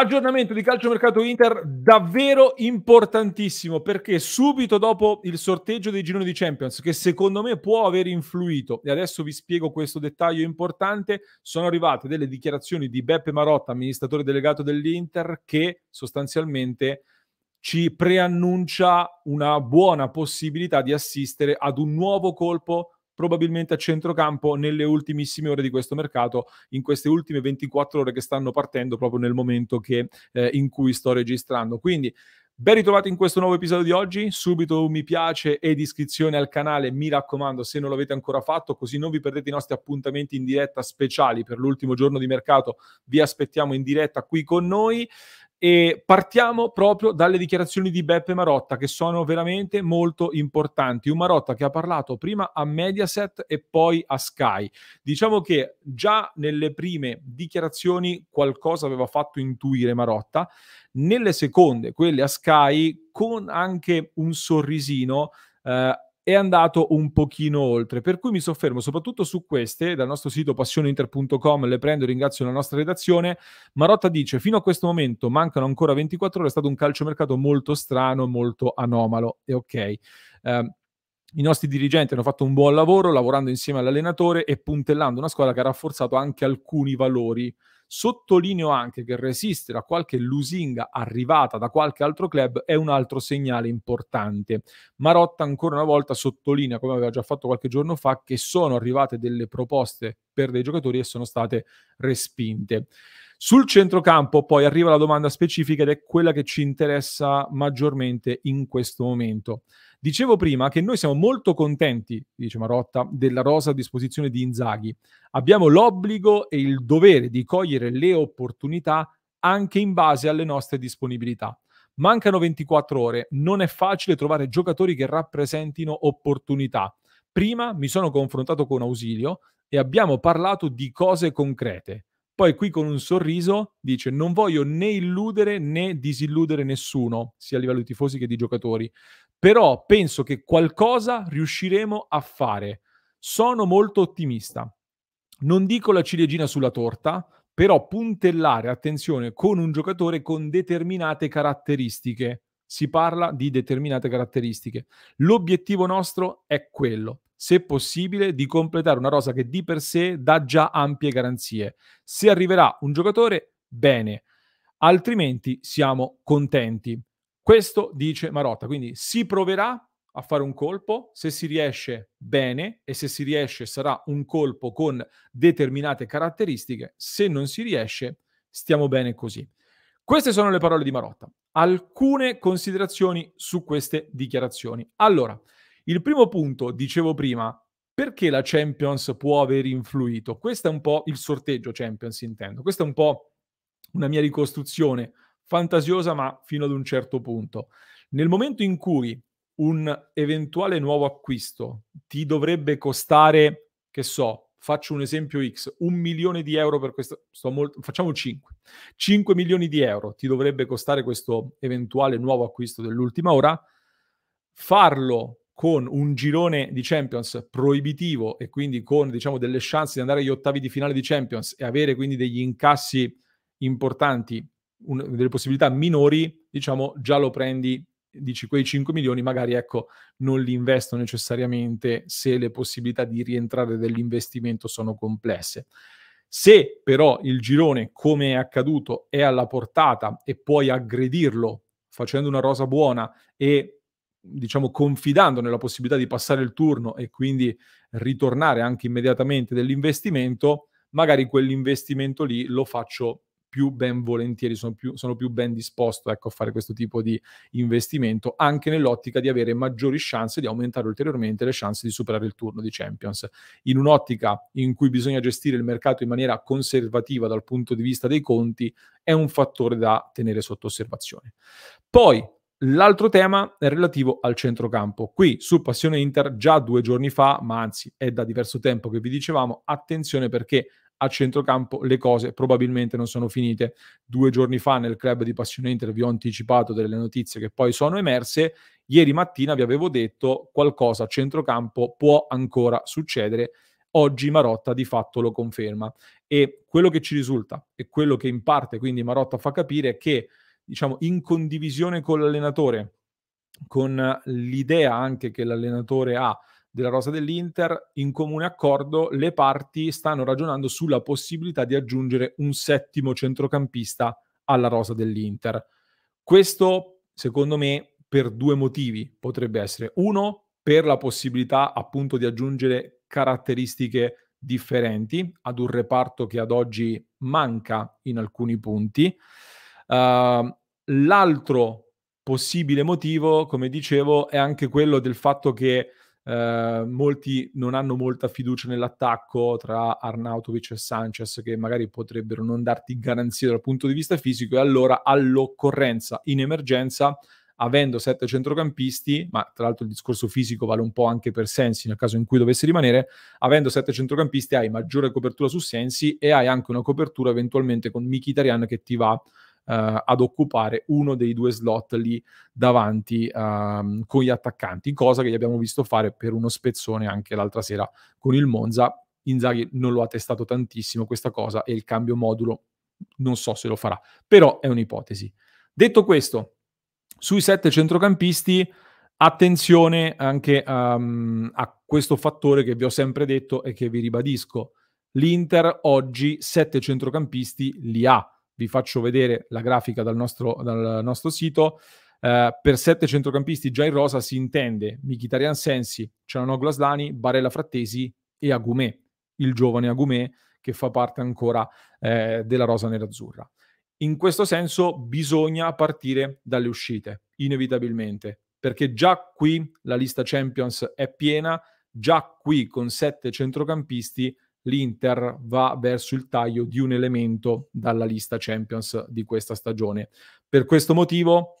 Aggiornamento di calciomercato Inter davvero importantissimo perché subito dopo il sorteggio dei gironi di Champions, che secondo me può aver influito, e adesso vi spiego questo dettaglio importante, sono arrivate delle dichiarazioni di Beppe Marotta, amministratore delegato dell'Inter, che sostanzialmente ci preannuncia una buona possibilità di assistere ad un nuovo colpo probabilmente a centrocampo nelle ultimissime ore di questo mercato, in queste ultime 24 ore che stanno partendo proprio nel momento che, eh, in cui sto registrando. Quindi Ben ritrovati in questo nuovo episodio di oggi, subito un mi piace ed iscrizione al canale, mi raccomando se non l'avete ancora fatto, così non vi perdete i nostri appuntamenti in diretta speciali per l'ultimo giorno di mercato, vi aspettiamo in diretta qui con noi. E partiamo proprio dalle dichiarazioni di Beppe Marotta, che sono veramente molto importanti. Un Marotta che ha parlato prima a Mediaset e poi a Sky. Diciamo che già nelle prime dichiarazioni qualcosa aveva fatto intuire Marotta, nelle seconde, quelle a Sky, con anche un sorrisino. Eh, è andato un pochino oltre, per cui mi soffermo soprattutto su queste, dal nostro sito passioneinter.com le prendo, ringrazio la nostra redazione, Marotta dice fino a questo momento mancano ancora 24 ore, è stato un calciomercato molto strano, molto anomalo, e ok. Eh, i nostri dirigenti hanno fatto un buon lavoro lavorando insieme all'allenatore e puntellando una squadra che ha rafforzato anche alcuni valori. Sottolineo anche che resistere a qualche lusinga arrivata da qualche altro club è un altro segnale importante. Marotta ancora una volta sottolinea, come aveva già fatto qualche giorno fa, che sono arrivate delle proposte per dei giocatori e sono state respinte. Sul centrocampo poi arriva la domanda specifica ed è quella che ci interessa maggiormente in questo momento. Dicevo prima che noi siamo molto contenti, dice Marotta, della rosa a disposizione di Inzaghi. Abbiamo l'obbligo e il dovere di cogliere le opportunità anche in base alle nostre disponibilità. Mancano 24 ore, non è facile trovare giocatori che rappresentino opportunità. Prima mi sono confrontato con Ausilio e abbiamo parlato di cose concrete. Poi qui con un sorriso dice non voglio né illudere né disilludere nessuno, sia a livello di tifosi che di giocatori, però penso che qualcosa riusciremo a fare. Sono molto ottimista. Non dico la ciliegina sulla torta, però puntellare, attenzione, con un giocatore con determinate caratteristiche. Si parla di determinate caratteristiche. L'obiettivo nostro è quello se possibile, di completare una rosa che di per sé dà già ampie garanzie. Se arriverà un giocatore, bene, altrimenti siamo contenti. Questo dice Marotta, quindi si proverà a fare un colpo, se si riesce bene e se si riesce sarà un colpo con determinate caratteristiche, se non si riesce stiamo bene così. Queste sono le parole di Marotta. Alcune considerazioni su queste dichiarazioni. Allora, il primo punto, dicevo prima, perché la Champions può aver influito? Questo è un po' il sorteggio Champions, intendo. Questa è un po' una mia ricostruzione fantasiosa, ma fino ad un certo punto. Nel momento in cui un eventuale nuovo acquisto ti dovrebbe costare, che so, faccio un esempio X, un milione di euro per questo, molto, facciamo 5, 5 milioni di euro ti dovrebbe costare questo eventuale nuovo acquisto dell'ultima ora, farlo con un girone di Champions proibitivo e quindi con diciamo, delle chance di andare agli ottavi di finale di Champions e avere quindi degli incassi importanti, un, delle possibilità minori, diciamo già lo prendi, dici quei 5 milioni magari ecco non li investo necessariamente se le possibilità di rientrare dell'investimento sono complesse. Se però il girone, come è accaduto, è alla portata e puoi aggredirlo facendo una rosa buona e diciamo, confidando nella possibilità di passare il turno e quindi ritornare anche immediatamente dell'investimento, magari quell'investimento lì lo faccio più ben volentieri, sono più, sono più ben disposto ecco, a fare questo tipo di investimento, anche nell'ottica di avere maggiori chance di aumentare ulteriormente le chance di superare il turno di Champions. In un'ottica in cui bisogna gestire il mercato in maniera conservativa dal punto di vista dei conti, è un fattore da tenere sotto osservazione. Poi, L'altro tema è relativo al centrocampo. Qui su Passione Inter già due giorni fa, ma anzi è da diverso tempo che vi dicevamo, attenzione perché a centrocampo le cose probabilmente non sono finite. Due giorni fa nel club di Passione Inter vi ho anticipato delle notizie che poi sono emerse. Ieri mattina vi avevo detto qualcosa a centrocampo può ancora succedere. Oggi Marotta di fatto lo conferma e quello che ci risulta e quello che in parte quindi Marotta fa capire è che diciamo, in condivisione con l'allenatore, con l'idea anche che l'allenatore ha della rosa dell'Inter, in comune accordo le parti stanno ragionando sulla possibilità di aggiungere un settimo centrocampista alla rosa dell'Inter. Questo, secondo me, per due motivi potrebbe essere. Uno, per la possibilità appunto di aggiungere caratteristiche differenti ad un reparto che ad oggi manca in alcuni punti. Uh, L'altro possibile motivo, come dicevo, è anche quello del fatto che eh, molti non hanno molta fiducia nell'attacco tra Arnautovic e Sanchez, che magari potrebbero non darti garanzie dal punto di vista fisico, e allora all'occorrenza, in emergenza, avendo sette centrocampisti, ma tra l'altro il discorso fisico vale un po' anche per Sensi nel caso in cui dovesse rimanere, avendo sette centrocampisti hai maggiore copertura su Sensi e hai anche una copertura eventualmente con Mkhitaryan che ti va eh, ad occupare uno dei due slot lì davanti ehm, con gli attaccanti, cosa che gli abbiamo visto fare per uno spezzone anche l'altra sera con il Monza. Inzaghi non lo ha testato tantissimo questa cosa e il cambio modulo non so se lo farà, però è un'ipotesi. Detto questo, sui sette centrocampisti, attenzione anche um, a questo fattore che vi ho sempre detto e che vi ribadisco. L'Inter oggi sette centrocampisti li ha vi faccio vedere la grafica dal nostro, dal nostro sito. Eh, per sette centrocampisti già in rosa si intende Mkhitaryan Sensi, Cianoglu Aslani, Barella Frattesi e Agumè, il giovane Agumè che fa parte ancora eh, della rosa nerazzurra. In questo senso bisogna partire dalle uscite, inevitabilmente, perché già qui la lista Champions è piena, già qui con sette centrocampisti l'Inter va verso il taglio di un elemento dalla lista Champions di questa stagione. Per questo motivo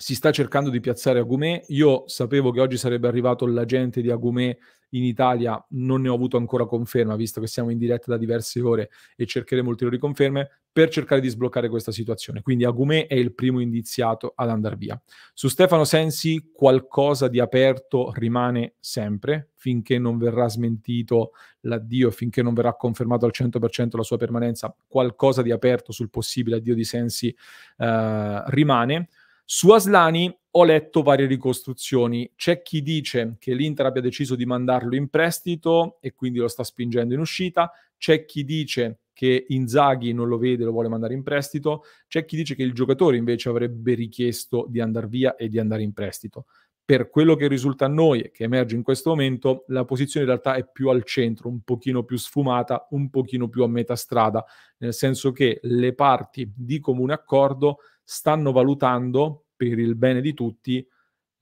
si sta cercando di piazzare Agumè. Io sapevo che oggi sarebbe arrivato l'agente di Agumè in Italia, non ne ho avuto ancora conferma, visto che siamo in diretta da diverse ore e cercheremo ulteriori conferme per cercare di sbloccare questa situazione. Quindi Agumè è il primo indiziato ad andare via. Su Stefano Sensi qualcosa di aperto rimane sempre, finché non verrà smentito l'addio, finché non verrà confermato al 100% la sua permanenza, qualcosa di aperto sul possibile addio di Sensi eh, rimane. Su Aslani ho letto varie ricostruzioni. C'è chi dice che l'Inter abbia deciso di mandarlo in prestito e quindi lo sta spingendo in uscita. C'è chi dice che Inzaghi non lo vede, e lo vuole mandare in prestito. C'è chi dice che il giocatore invece avrebbe richiesto di andare via e di andare in prestito. Per quello che risulta a noi e che emerge in questo momento, la posizione in realtà è più al centro, un pochino più sfumata, un pochino più a metà strada, nel senso che le parti di comune accordo stanno valutando, per il bene di tutti,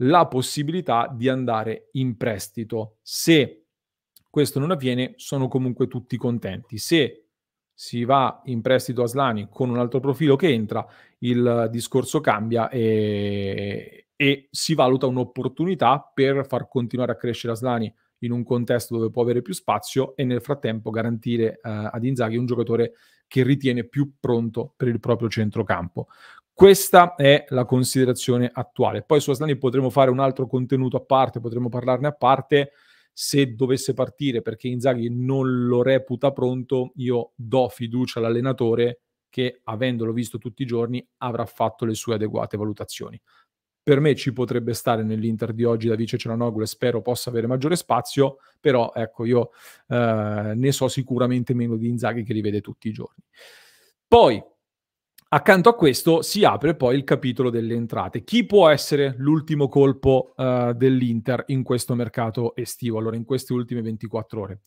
la possibilità di andare in prestito. Se questo non avviene, sono comunque tutti contenti. Se si va in prestito a Slani con un altro profilo che entra, il discorso cambia e, e si valuta un'opportunità per far continuare a crescere Slani in un contesto dove può avere più spazio e nel frattempo garantire eh, ad Inzaghi un giocatore che ritiene più pronto per il proprio centrocampo. Questa è la considerazione attuale. Poi su Aslani potremo fare un altro contenuto a parte, potremmo parlarne a parte. Se dovesse partire perché Inzaghi non lo reputa pronto, io do fiducia all'allenatore che, avendolo visto tutti i giorni, avrà fatto le sue adeguate valutazioni. Per me ci potrebbe stare nell'Inter di oggi da vice Cialanoglu e spero possa avere maggiore spazio, però ecco, io eh, ne so sicuramente meno di Inzaghi che li vede tutti i giorni. Poi, Accanto a questo si apre poi il capitolo delle entrate. Chi può essere l'ultimo colpo uh, dell'Inter in questo mercato estivo, allora in queste ultime 24 ore?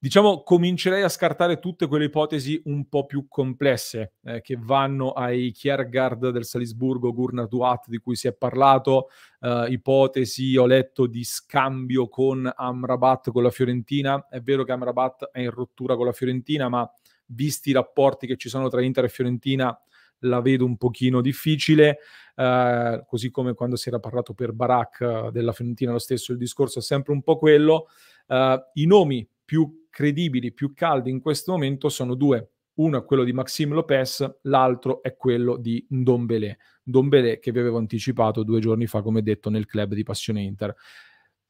Diciamo, comincerei a scartare tutte quelle ipotesi un po' più complesse eh, che vanno ai Kiergard del Salisburgo, Gurna Duat di cui si è parlato, uh, ipotesi, ho letto, di scambio con Amrabat, con la Fiorentina. È vero che Amrabat è in rottura con la Fiorentina, ma visti i rapporti che ci sono tra Inter e Fiorentina, la vedo un pochino difficile, eh, così come quando si era parlato per Barak eh, della Fiorentina lo stesso, il discorso è sempre un po' quello. Eh, I nomi più credibili, più caldi in questo momento sono due. Uno è quello di Maxime Lopez, l'altro è quello di Ndombele. Ndombele che vi avevo anticipato due giorni fa, come detto, nel club di Passione Inter.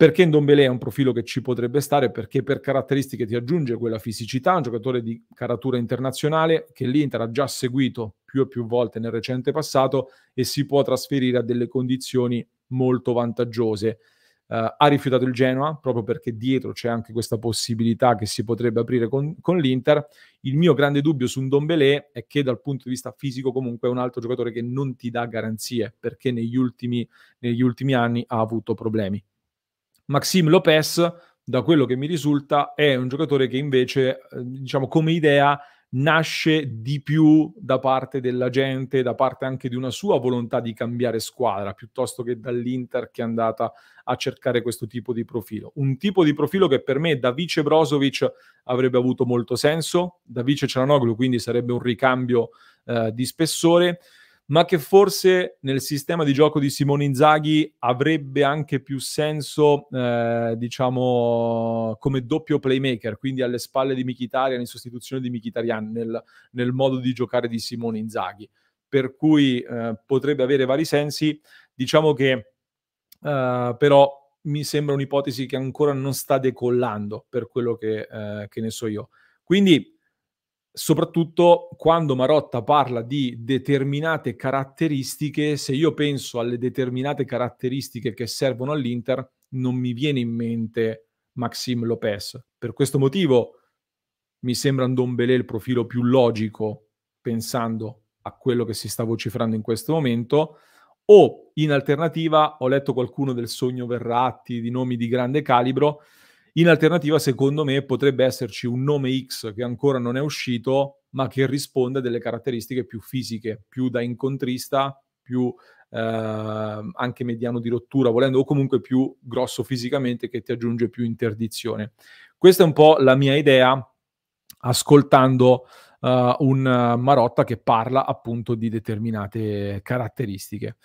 Perché Ndombele è un profilo che ci potrebbe stare? Perché per caratteristiche ti aggiunge quella fisicità, un giocatore di caratura internazionale che l'Inter ha già seguito più e più volte nel recente passato e si può trasferire a delle condizioni molto vantaggiose. Uh, ha rifiutato il Genoa proprio perché dietro c'è anche questa possibilità che si potrebbe aprire con, con l'Inter. Il mio grande dubbio su un Dombelé è che dal punto di vista fisico comunque è un altro giocatore che non ti dà garanzie perché negli ultimi, negli ultimi anni ha avuto problemi. Maxim Lopez, da quello che mi risulta, è un giocatore che invece, eh, diciamo, come idea nasce di più da parte della gente, da parte anche di una sua volontà di cambiare squadra, piuttosto che dall'Inter che è andata a cercare questo tipo di profilo. Un tipo di profilo che per me da vice Brozovic avrebbe avuto molto senso, da vice Cianoglu quindi sarebbe un ricambio eh, di spessore ma che forse nel sistema di gioco di Simone Inzaghi avrebbe anche più senso, eh, diciamo, come doppio playmaker, quindi alle spalle di Michitarian, in sostituzione di Michitarian, nel, nel modo di giocare di Simone Inzaghi. Per cui eh, potrebbe avere vari sensi. Diciamo che eh, però mi sembra un'ipotesi che ancora non sta decollando, per quello che, eh, che ne so io. Quindi soprattutto quando Marotta parla di determinate caratteristiche, se io penso alle determinate caratteristiche che servono all'Inter, non mi viene in mente Maxime Lopez. Per questo motivo mi sembra Ndombele il profilo più logico, pensando a quello che si sta vocifrando in questo momento, o in alternativa ho letto qualcuno del sogno Verratti, di nomi di grande calibro, in alternativa, secondo me, potrebbe esserci un nome X che ancora non è uscito, ma che risponde a delle caratteristiche più fisiche, più da incontrista, più eh, anche mediano di rottura, volendo, o comunque più grosso fisicamente, che ti aggiunge più interdizione. Questa è un po' la mia idea, ascoltando eh, un Marotta che parla appunto di determinate caratteristiche.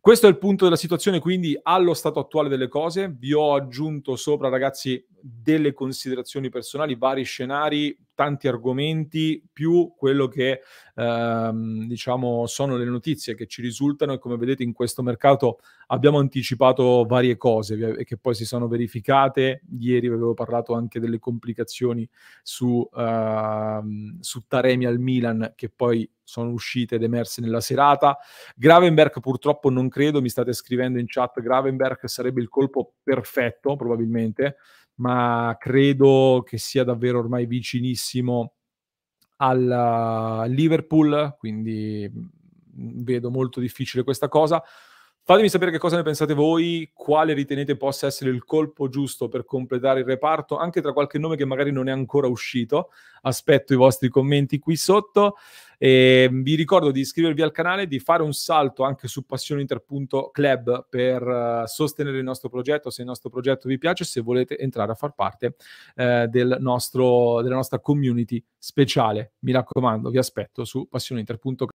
Questo è il punto della situazione, quindi allo stato attuale delle cose. Vi ho aggiunto sopra, ragazzi, delle considerazioni personali, vari scenari, tanti argomenti più quello che ehm, diciamo sono le notizie che ci risultano e come vedete in questo mercato abbiamo anticipato varie cose che poi si sono verificate ieri vi avevo parlato anche delle complicazioni su, ehm, su Taremi al Milan che poi sono uscite ed emerse nella serata. Gravenberg purtroppo non credo, mi state scrivendo in chat, Gravenberg sarebbe il colpo perfetto probabilmente, ma credo che sia davvero ormai vicinissimo al Liverpool, quindi mhmm, vedo molto difficile questa cosa. Fatemi sapere che cosa ne pensate voi, quale ritenete possa essere il colpo giusto per completare il reparto, anche tra qualche nome che magari non è ancora uscito. Aspetto i vostri commenti qui sotto. E ehm, vi ricordo di iscrivervi al canale, di fare un salto anche su passioneinter.club per eh, sostenere il nostro progetto, se il nostro progetto vi piace, se volete entrare a far parte uh, del nostro, della nostra community speciale. Mi raccomando, vi aspetto su passioneinter.club.